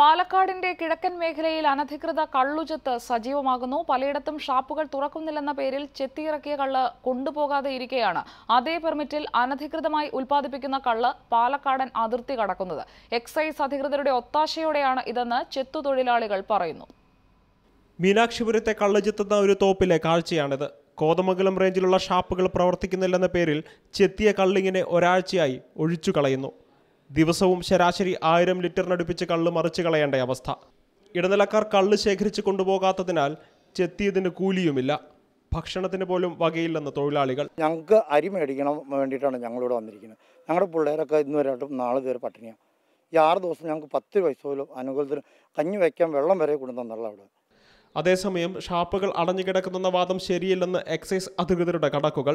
പാലക്കാടിന്റെ കിഴക്കൻ മേഖലയിൽ അനധികൃത കള്ളുചെത്ത് സജീവമാകുന്നു പലയിടത്തും ഷാപ്പുകൾ തുറക്കുന്നില്ലെന്ന പേരിൽ ചെത്തിയിറക്കിയ കള്ള് കൊണ്ടുപോകാതെ ഇരിക്കുകയാണ് അതേ പെർമിറ്റിൽ അനധികൃതമായി ഉൽപ്പാദിപ്പിക്കുന്ന കള്ള് പാലക്കാടൻ അതിർത്തി കടക്കുന്നത് എക്സൈസ് അധികൃതരുടെ ഒത്താശയോടെയാണ് ഇതെന്ന് ചെത്തു തൊഴിലാളികൾ പറയുന്നു മീനാക്ഷിപുരത്തെ കള്ളുചെത്തുന്ന ഒരു തോപ്പിലെ കാഴ്ചയാണിത് കോതമംഗലം റേഞ്ചിലുള്ള ഷാപ്പുകൾ പ്രവർത്തിക്കുന്നില്ലെന്ന പേരിൽ ചെത്തിയ കള്ളിങ്ങിനെ ഒരാഴ്ചയായി ഒഴിച്ചു കളയുന്നു ദിവസവും ശരാശരി ആയിരം ലിറ്ററിനടുപ്പിച്ച് കള്ള് മറിച്ച് കളയേണ്ട അവസ്ഥ ഇടനിലക്കാർ കള്ള് ശേഖരിച്ച് കൊണ്ടുപോകാത്തതിനാൽ ചെത്തിയതിന് കൂലിയുമില്ല ഭക്ഷണത്തിന് പോലും വകയില്ലെന്ന് തൊഴിലാളികൾ ഞങ്ങൾക്ക് അരി മേടിക്കണം വേണ്ടിയിട്ടാണ് ഞങ്ങളിവിടെ വന്നിരിക്കുന്നത് ഞങ്ങളുടെ പിള്ളേരൊക്കെ ഇന്ന് വരെയായിട്ടും നാളെ കയറി പട്ടിണിയാണ് ഈ ആറ് ദിവസം ഞങ്ങൾക്ക് പത്ത് പോലും അനുകൂലത്തിന് കഞ്ഞി വയ്ക്കാൻ വെള്ളം വരെ കൊണ്ടുവന്നുള്ള അവിടെ അതേസമയം ഷാപ്പുകൾ അടഞ്ഞു കിടക്കുന്നെന്ന വാദം ശരിയല്ലെന്ന് എക്സൈസ് അധികൃതരുടെ കണക്കുകൾ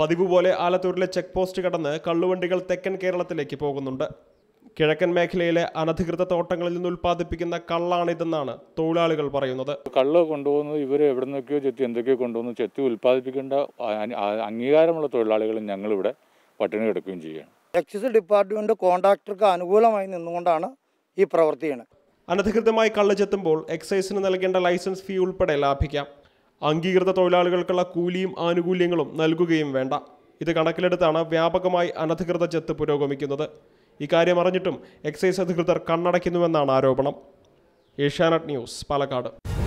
പതിവ് പോലെ ആലത്തൂരിലെ ചെക്ക് പോസ്റ്റ് കടന്ന് കള്ളുവണ്ടികൾ തെക്കൻ കേരളത്തിലേക്ക് പോകുന്നുണ്ട് കിഴക്കൻ മേഖലയിലെ അനധികൃത തോട്ടങ്ങളിൽ നിന്ന് ഉൽപ്പാദിപ്പിക്കുന്ന കള്ളാണിതെന്നാണ് തൊഴിലാളികൾ പറയുന്നത് കള്ള് കൊണ്ടുപോകുന്നത് ഇവർ എവിടെ നിന്നൊക്കെയോ ചെത്തി എന്തൊക്കെയോ കൊണ്ടുവന്ന് ചെത്തി ഉൽപ്പാദിപ്പിക്കേണ്ട അംഗീകാരമുള്ള തൊഴിലാളികൾ ഞങ്ങളിവിടെ പട്ടിണി കിടക്കുകയും ചെയ്യുകയാണ് എക്സൈസ് ഡിപ്പാർട്ട്മെന്റ് കോൺട്രാക്ടർക്ക് അനുകൂലമായി നിന്നുകൊണ്ടാണ് ഈ പ്രവർത്തിയാണ് അനധികൃതമായി കള്ള് ചെത്തുമ്പോൾ എക്സൈസിന് നൽകേണ്ട ലൈസൻസ് ഫീ ഉൾപ്പെടെ ലാഭിക്കാം അംഗീകൃത തൊഴിലാളികൾക്കുള്ള കൂലിയും ആനുകൂല്യങ്ങളും നൽകുകയും വേണ്ട ഇത് കണക്കിലെടുത്താണ് വ്യാപകമായി അനധികൃത ജത്ത് പുരോഗമിക്കുന്നത് ഇക്കാര്യം അറിഞ്ഞിട്ടും എക്സൈസ് അധികൃതർ കണ്ണടയ്ക്കുന്നുവെന്നാണ് ആരോപണം ഏഷ്യാനെറ്റ് ന്യൂസ് പാലക്കാട്